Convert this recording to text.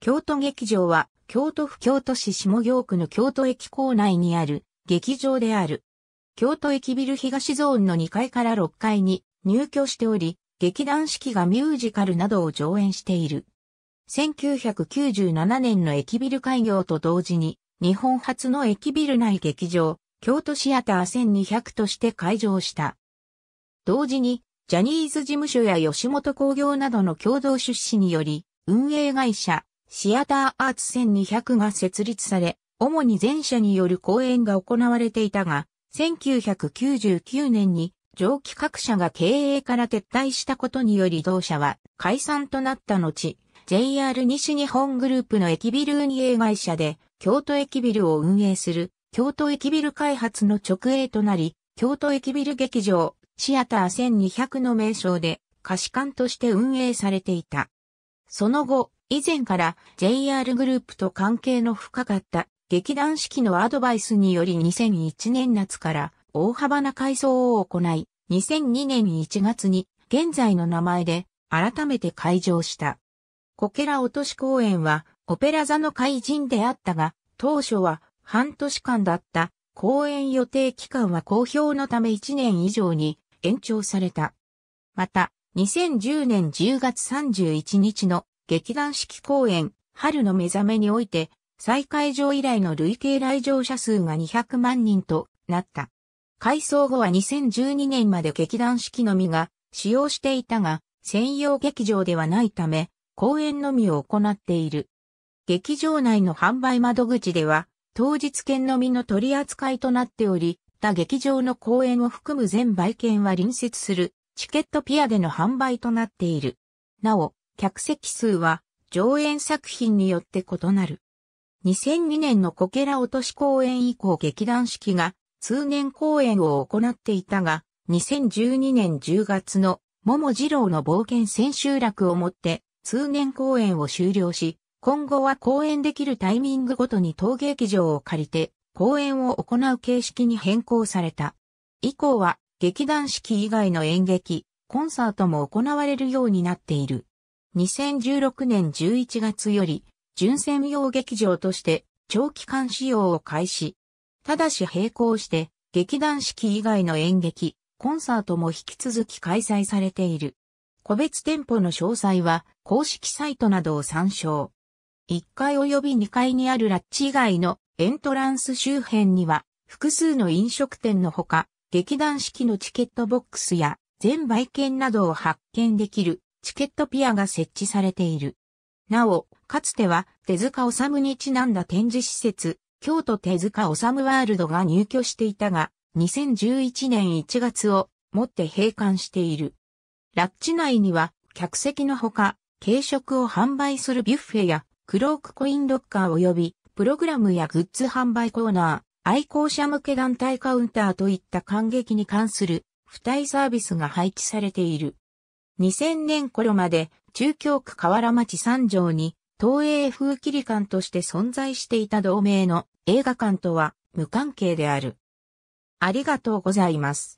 京都劇場は、京都府京都市下京区の京都駅構内にある劇場である。京都駅ビル東ゾーンの2階から6階に入居しており、劇団四季がミュージカルなどを上演している。1997年の駅ビル開業と同時に、日本初の駅ビル内劇場、京都シアター1200として開場した。同時に、ジャニーズ事務所や吉本興業などの共同出資により、運営会社、シアターアーツ1200が設立され、主に前者による公演が行われていたが、1999年に蒸気各社が経営から撤退したことにより同社は解散となった後、JR 西日本グループの駅ビル運営会社で京都駅ビルを運営する京都駅ビル開発の直営となり、京都駅ビル劇場シアター1200の名称で貸し館として運営されていた。その後、以前から JR グループと関係の深かった劇団四季のアドバイスにより2001年夏から大幅な改装を行い、2002年1月に現在の名前で改めて開場した。コケラ落とし公演はオペラ座の怪人であったが、当初は半年間だった公演予定期間は公表のため1年以上に延長された。また、2010年10月31日の劇団式公演、春の目覚めにおいて、再会場以来の累計来場者数が200万人となった。改装後は2012年まで劇団四季のみが使用していたが、専用劇場ではないため、公演のみを行っている。劇場内の販売窓口では、当日券のみの取り扱いとなっており、他劇場の公演を含む全売券は隣接するチケットピアでの販売となっている。なお、客席数は上演作品によって異なる。2002年のこけら落とし公演以降劇団四季が通年公演を行っていたが、2012年10月の桃次郎の冒険千秋楽をもって通年公演を終了し、今後は公演できるタイミングごとに陶芸劇場を借りて公演を行う形式に変更された。以降は劇団四季以外の演劇、コンサートも行われるようになっている。2016年11月より、純専用劇場として長期間使用を開始。ただし並行して、劇団式以外の演劇、コンサートも引き続き開催されている。個別店舗の詳細は公式サイトなどを参照。1階及び2階にあるラッチ以外のエントランス周辺には複数の飲食店のほか、劇団式のチケットボックスや全売券などを発見できるチケットピアが設置されている。なお、かつては手塚治虫にちなんだ展示施設、京都手塚治虫ワールドが入居していたが、2011年1月をもって閉館している。ラッチ内には客席のほか、軽食を販売するビュッフェや、クロークコインロッカー及び、プログラムやグッズ販売コーナー、愛好者向け団体カウンターといった感激に関する、付帯サービスが配置されている。2000年頃まで中京区河原町三条に東映風切り館として存在していた同名の映画館とは無関係である。ありがとうございます。